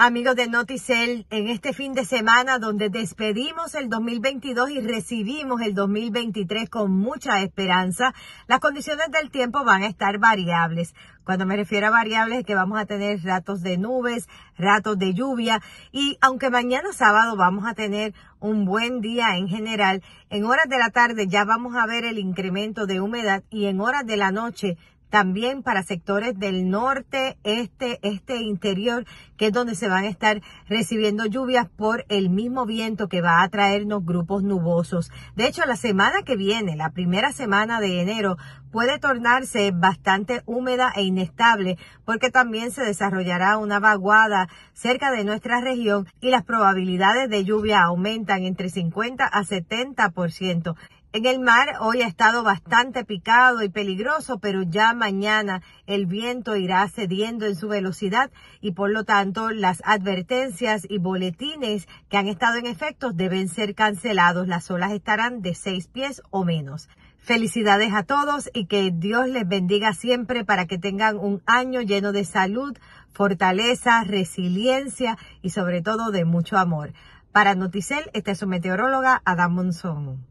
amigos de Noticel, en este fin de semana donde despedimos el 2022 y recibimos el 2023 con mucha esperanza, las condiciones del tiempo van a estar variables. Cuando me refiero a variables es que vamos a tener ratos de nubes, ratos de lluvia y aunque mañana sábado vamos a tener un buen día en general, en horas de la tarde ya vamos a ver el incremento de humedad y en horas de la noche también para sectores del norte, este, este interior, que es donde se van a estar recibiendo lluvias por el mismo viento que va a traernos grupos nubosos. De hecho, la semana que viene, la primera semana de enero, puede tornarse bastante húmeda e inestable porque también se desarrollará una vaguada cerca de nuestra región y las probabilidades de lluvia aumentan entre 50 a 70%. En el mar hoy ha estado bastante picado y peligroso, pero ya mañana el viento irá cediendo en su velocidad y por lo tanto las advertencias y boletines que han estado en efecto deben ser cancelados. Las olas estarán de seis pies o menos. Felicidades a todos y que Dios les bendiga siempre para que tengan un año lleno de salud, fortaleza, resiliencia y sobre todo de mucho amor. Para Noticel, esta es su meteoróloga Adam Monzón.